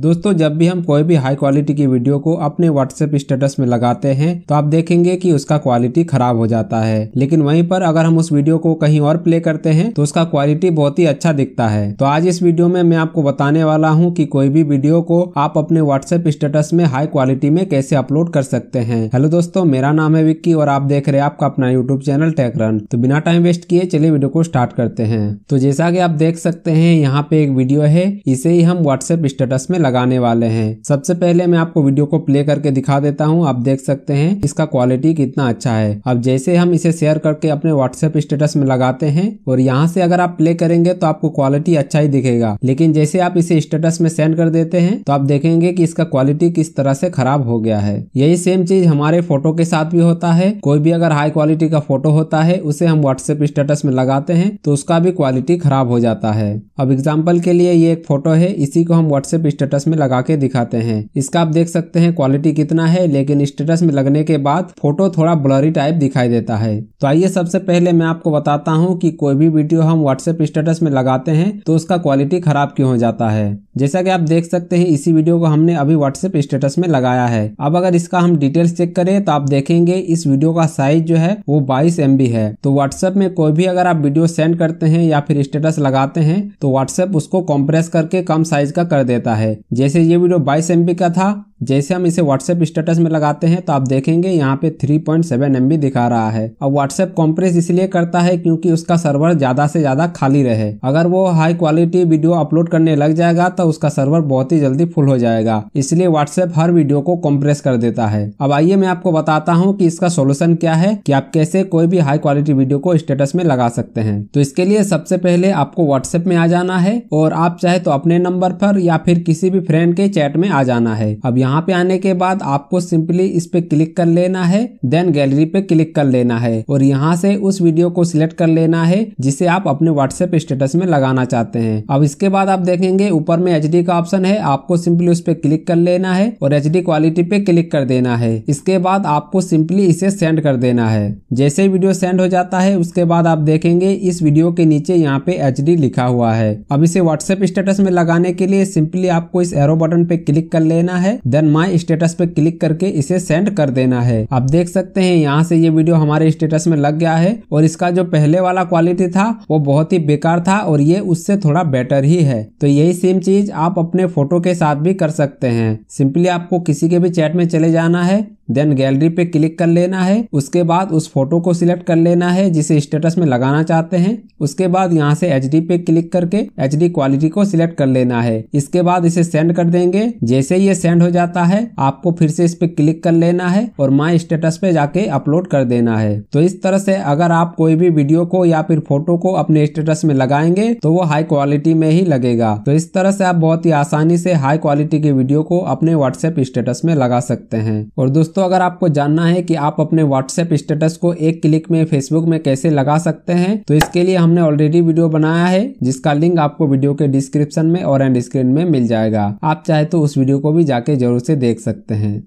दोस्तों जब भी हम कोई भी हाई क्वालिटी की वीडियो को अपने व्हाट्सएप स्टेटस में लगाते हैं तो आप देखेंगे कि उसका क्वालिटी खराब हो जाता है लेकिन वहीं पर अगर हम उस वीडियो को कहीं और प्ले करते हैं तो उसका क्वालिटी बहुत ही अच्छा दिखता है तो आज इस वीडियो में मैं आपको बताने वाला हूँ की कोई भी वीडियो को आप अपने व्हाट्सएप स्टेटस में हाई क्वालिटी में कैसे अपलोड कर सकते हैं हेलो दोस्तों मेरा नाम है विक्की और आप देख रहे हैं आपका अपना यूट्यूब चैनल टेक रन तो बिना टाइम वेस्ट किए चलिए वीडियो को स्टार्ट करते हैं तो जैसा की आप देख सकते हैं यहाँ पे एक वीडियो है इसे ही हम व्हाट्सएप स्टेटस में लगाने वाले हैं सबसे पहले मैं आपको वीडियो को प्ले करके दिखा देता हूँ आप देख सकते हैं इसका क्वालिटी कितना अच्छा है अब जैसे हम इसे शेयर करके अपने व्हाट्सएप स्टेटस में लगाते हैं और यहाँ से अगर आप प्ले करेंगे तो आपको क्वालिटी अच्छा ही दिखेगा लेकिन जैसे आप इसे स्टेटस में सेंड कर देते हैं तो आप देखेंगे कि इसका क्वालिटी किस तरह से खराब हो गया है यही सेम चीज हमारे फोटो के साथ भी होता है कोई भी अगर हाई क्वालिटी का फोटो होता है उसे हम व्हाट्सएप स्टेटस में लगाते हैं तो उसका भी क्वालिटी खराब हो जाता है अब एग्जाम्पल के लिए ये एक फोटो है इसी को हम व्हाट्सएप स्टेटस स्टेटस में लगा के दिखाते हैं इसका आप देख सकते हैं क्वालिटी कितना है लेकिन स्टेटस में लगने के बाद फोटो थोड़ा ब्लरी टाइप दिखाई देता है तो आइए सबसे पहले मैं आपको बताता हूँ की कोई भी वीडियो हम व्हाट्सएप स्टेटस में लगाते हैं तो उसका क्वालिटी खराब क्यों हो जाता है जैसा की आप देख सकते हैं इसी वीडियो को हमने अभी व्हाट्सएप स्टेटस में लगाया है अब अगर इसका हम डिटेल्स चेक करें तो आप देखेंगे इस वीडियो का साइज जो है वो 22 एम है तो व्हाट्सएप में कोई भी अगर आप वीडियो सेंड करते हैं या फिर स्टेटस लगाते हैं तो व्हाट्सएप उसको कॉम्प्रेस करके कम साइज का कर देता है जैसे ये वीडियो बाईस एम का था जैसे हम इसे व्हाट्सएप स्टेटस में लगाते हैं तो आप देखेंगे यहाँ पे 3.7 पॉइंट दिखा रहा है अब व्हाट्सएप कॉम्प्रेस इसलिए करता है क्योंकि उसका सर्वर ज्यादा से ज्यादा खाली रहे अगर वो हाई क्वालिटी वीडियो अपलोड करने लग जाएगा तो उसका सर्वर बहुत ही जल्दी फुल हो जाएगा इसलिए व्हाट्सएप हर वीडियो को कॉम्प्रेस कर देता है अब आइए मैं आपको बताता हूँ की इसका सोल्यूशन क्या है की आप कैसे कोई भी हाई क्वालिटी वीडियो को स्टेटस में लगा सकते हैं तो इसके लिए सबसे पहले आपको व्हाट्सएप में आ जाना है और आप चाहे तो अपने नंबर पर या फिर किसी भी फ्रेंड के चैट में आ जाना है अब यहाँ यहाँ पे आने के बाद आपको सिंपली इस पे क्लिक कर लेना है देन गैलरी पे क्लिक कर लेना है और यहाँ से उस वीडियो को सिलेक्ट कर लेना है जिसे आप अपने व्हाट्सएप स्टेटस में लगाना चाहते हैं अब इसके बाद आप देखेंगे ऊपर में एच का ऑप्शन है आपको सिंपली उस पे क्लिक कर लेना है और एच क्वालिटी पे क्लिक कर देना है इसके बाद आपको सिंपली इसे सेंड कर देना है जैसे वीडियो सेंड हो जाता है उसके बाद आप देखेंगे इस वीडियो के नीचे यहाँ पे एच लिखा हुआ है अब इसे व्हाट्सएप स्टेटस में लगाने के लिए सिंपली आपको इस एरो बटन पे क्लिक कर लेना है देन देन माय स्टेटस पे क्लिक करके इसे सेंड कर देना है आप देख सकते हैं यहाँ से ये वीडियो हमारे स्टेटस में लग गया है और इसका जो पहले वाला क्वालिटी था वो बहुत ही बेकार था और ये उससे थोड़ा बेटर ही है तो यही सेम चीज आप अपने फोटो के साथ भी कर सकते हैं सिंपली आपको किसी के भी चैट में चले जाना है देन गैलरी पे क्लिक कर लेना है उसके बाद उस फोटो को सिलेक्ट कर लेना है जिसे स्टेटस में लगाना चाहते हैं उसके बाद यहाँ से एच पे क्लिक करके एच क्वालिटी को सिलेक्ट कर लेना है इसके बाद इसे सेंड कर देंगे जैसे ये सेंड हो जाता है आपको फिर से इस पे क्लिक कर लेना है और माई स्टेटस पे जाके अपलोड कर देना है तो इस तरह से अगर आप कोई भी वीडियो को या फिर फोटो को अपने स्टेटस में लगाएंगे तो वो हाई क्वालिटी में ही लगेगा तो इस तरह से आप बहुत ही आसानी से हाई क्वालिटी के वीडियो को अपने व्हाट्सएप स्टेटस में लगा सकते हैं और दोस्तों दोस्तों अगर आपको जानना है कि आप अपने व्हाट्सएप स्टेटस को एक क्लिक में फेसबुक में कैसे लगा सकते हैं तो इसके लिए हमने ऑलरेडी वीडियो बनाया है जिसका लिंक आपको वीडियो के डिस्क्रिप्शन में और एंड स्क्रीन में मिल जाएगा आप चाहे तो उस वीडियो को भी जाके जरूर से देख सकते हैं